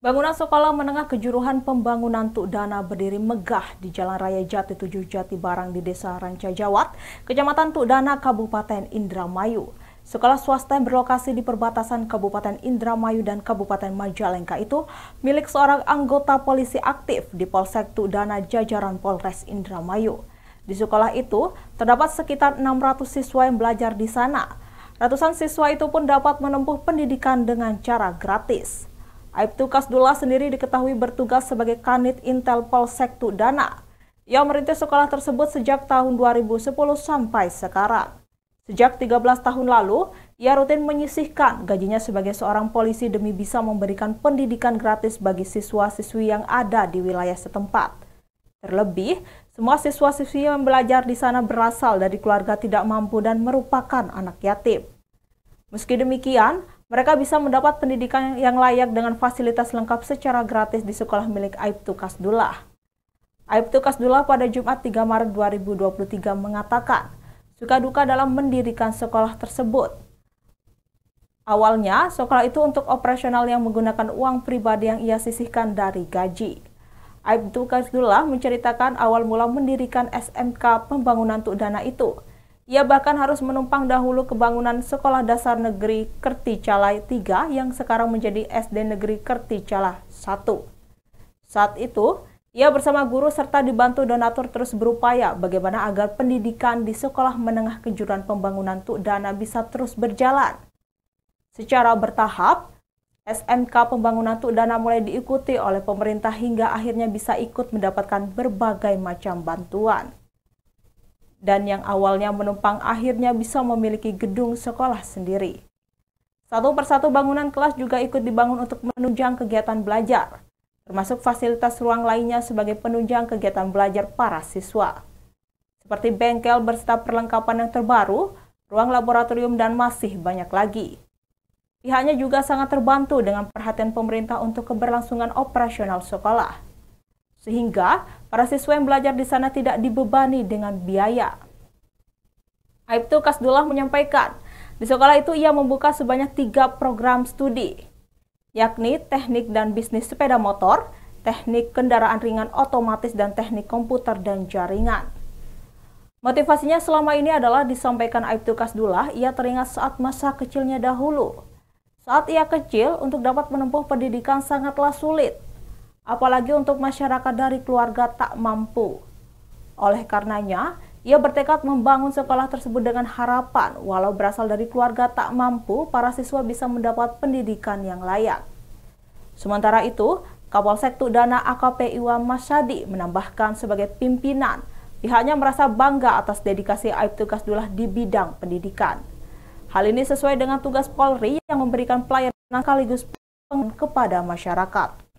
Bangunan sekolah menengah kejuruhan pembangunan Tuk Dana berdiri megah di Jalan Raya Jati 7 Jati Barang di Desa Rancajawat, Kecamatan Tuk Dana, Kabupaten Indramayu. Sekolah swasta yang berlokasi di perbatasan Kabupaten Indramayu dan Kabupaten Majalengka itu milik seorang anggota polisi aktif di Polsek Tuk Dana jajaran Polres Indramayu. Di sekolah itu terdapat sekitar 600 siswa yang belajar di sana. Ratusan siswa itu pun dapat menempuh pendidikan dengan cara gratis. Aibtu Kasdullah sendiri diketahui bertugas sebagai Kanit Intel Polsek Tudana Ia merintis sekolah tersebut sejak tahun 2010 sampai sekarang. Sejak 13 tahun lalu, ia rutin menyisihkan gajinya sebagai seorang polisi demi bisa memberikan pendidikan gratis bagi siswa-siswi yang ada di wilayah setempat. Terlebih, semua siswa-siswi yang belajar di sana berasal dari keluarga tidak mampu dan merupakan anak yatim. Meski demikian, mereka bisa mendapat pendidikan yang layak dengan fasilitas lengkap secara gratis di sekolah milik Aibtu Kasdullah. Aibtu Kasdullah pada Jumat 3 Maret 2023 mengatakan, suka duka dalam mendirikan sekolah tersebut. Awalnya, sekolah itu untuk operasional yang menggunakan uang pribadi yang ia sisihkan dari gaji. Aibtu Kasdullah menceritakan awal mula mendirikan SMK pembangunan untuk Dana itu – ia bahkan harus menumpang dahulu ke bangunan Sekolah Dasar Negeri Kerticala 3 yang sekarang menjadi SD Negeri Kerticala 1. Saat itu, ia bersama guru serta dibantu donatur terus berupaya bagaimana agar pendidikan di sekolah menengah kejuruan pembangunan Tuk Dana bisa terus berjalan. Secara bertahap, SMK pembangunan Tuk Dana mulai diikuti oleh pemerintah hingga akhirnya bisa ikut mendapatkan berbagai macam bantuan dan yang awalnya menumpang akhirnya bisa memiliki gedung sekolah sendiri. Satu persatu bangunan kelas juga ikut dibangun untuk menunjang kegiatan belajar, termasuk fasilitas ruang lainnya sebagai penunjang kegiatan belajar para siswa. Seperti bengkel berserta perlengkapan yang terbaru, ruang laboratorium dan masih banyak lagi. Pihaknya juga sangat terbantu dengan perhatian pemerintah untuk keberlangsungan operasional sekolah sehingga para siswa yang belajar di sana tidak dibebani dengan biaya. Aibtu Kasdullah menyampaikan, di sekolah itu ia membuka sebanyak tiga program studi, yakni teknik dan bisnis sepeda motor, teknik kendaraan ringan otomatis, dan teknik komputer dan jaringan. Motivasinya selama ini adalah disampaikan Aibtu Kasdullah, ia teringat saat masa kecilnya dahulu. Saat ia kecil, untuk dapat menempuh pendidikan sangatlah sulit, apalagi untuk masyarakat dari keluarga tak mampu. Oleh karenanya, ia bertekad membangun sekolah tersebut dengan harapan, walau berasal dari keluarga tak mampu, para siswa bisa mendapat pendidikan yang layak. Sementara itu, Kapolsek Tudana AKP Iwan Masyadi menambahkan sebagai pimpinan, pihaknya merasa bangga atas dedikasi Tugas Kasdullah di bidang pendidikan. Hal ini sesuai dengan tugas Polri yang memberikan pelayanan sekaligus kepada masyarakat.